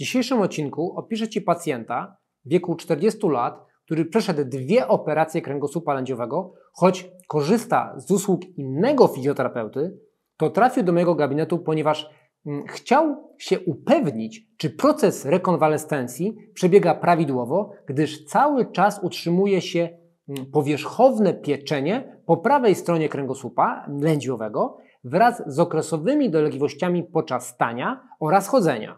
W dzisiejszym odcinku opiszę Ci pacjenta w wieku 40 lat, który przeszedł dwie operacje kręgosłupa lędziowego, choć korzysta z usług innego fizjoterapeuty, to trafił do mojego gabinetu, ponieważ mm, chciał się upewnić, czy proces rekonwalescencji przebiega prawidłowo, gdyż cały czas utrzymuje się mm, powierzchowne pieczenie po prawej stronie kręgosłupa lędziowego wraz z okresowymi dolegliwościami podczas stania oraz chodzenia.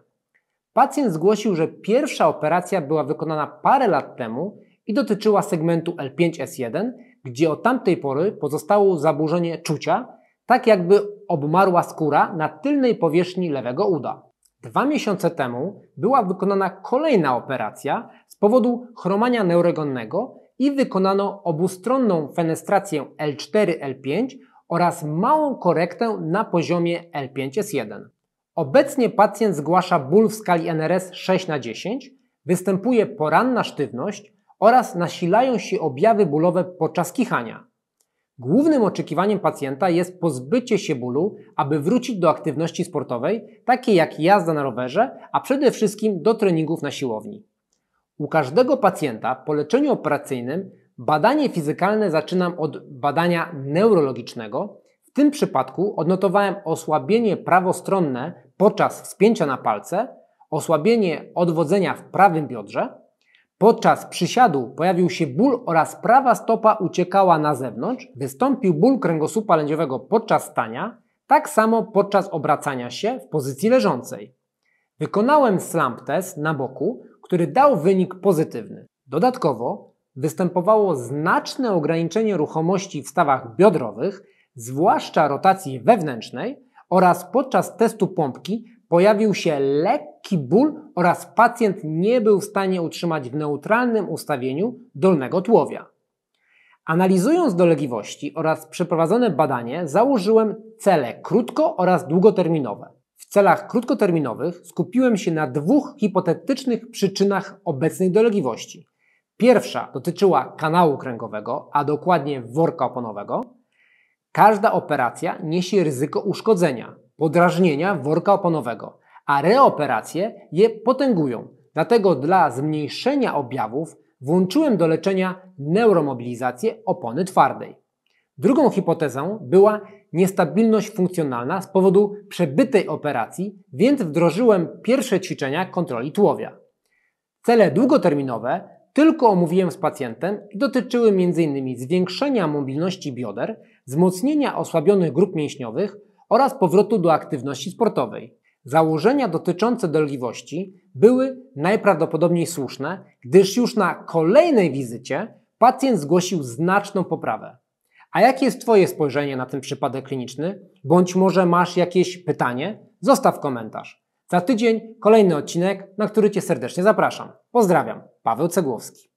Pacjent zgłosił, że pierwsza operacja była wykonana parę lat temu i dotyczyła segmentu L5S1, gdzie od tamtej pory pozostało zaburzenie czucia, tak jakby obmarła skóra na tylnej powierzchni lewego uda. Dwa miesiące temu była wykonana kolejna operacja z powodu chromania neurogonnego i wykonano obustronną fenestrację L4-L5 oraz małą korektę na poziomie L5S1. Obecnie pacjent zgłasza ból w skali NRS 6 na 10, występuje poranna sztywność oraz nasilają się objawy bólowe podczas kichania. Głównym oczekiwaniem pacjenta jest pozbycie się bólu, aby wrócić do aktywności sportowej, takiej jak jazda na rowerze, a przede wszystkim do treningów na siłowni. U każdego pacjenta po leczeniu operacyjnym badanie fizykalne zaczynam od badania neurologicznego, w tym przypadku odnotowałem osłabienie prawostronne podczas wspięcia na palce, osłabienie odwodzenia w prawym biodrze, podczas przysiadu pojawił się ból oraz prawa stopa uciekała na zewnątrz, wystąpił ból kręgosłupa lędziowego podczas stania, tak samo podczas obracania się w pozycji leżącej. Wykonałem slump test na boku, który dał wynik pozytywny. Dodatkowo występowało znaczne ograniczenie ruchomości w stawach biodrowych, zwłaszcza rotacji wewnętrznej oraz podczas testu pompki pojawił się lekki ból oraz pacjent nie był w stanie utrzymać w neutralnym ustawieniu dolnego tułowia. Analizując dolegliwości oraz przeprowadzone badanie, założyłem cele krótko oraz długoterminowe. W celach krótkoterminowych skupiłem się na dwóch hipotetycznych przyczynach obecnej dolegliwości. Pierwsza dotyczyła kanału kręgowego, a dokładnie worka oponowego, Każda operacja niesie ryzyko uszkodzenia, podrażnienia worka oponowego, a reoperacje je potęgują. Dlatego dla zmniejszenia objawów włączyłem do leczenia neuromobilizację opony twardej. Drugą hipotezą była niestabilność funkcjonalna z powodu przebytej operacji, więc wdrożyłem pierwsze ćwiczenia kontroli tułowia. Cele długoterminowe tylko omówiłem z pacjentem i dotyczyły m.in. zwiększenia mobilności bioder, wzmocnienia osłabionych grup mięśniowych oraz powrotu do aktywności sportowej. Założenia dotyczące dolegliwości były najprawdopodobniej słuszne, gdyż już na kolejnej wizycie pacjent zgłosił znaczną poprawę. A jakie jest Twoje spojrzenie na ten przypadek kliniczny? Bądź może masz jakieś pytanie? Zostaw komentarz. Za tydzień kolejny odcinek, na który Cię serdecznie zapraszam. Pozdrawiam, Paweł Cegłowski.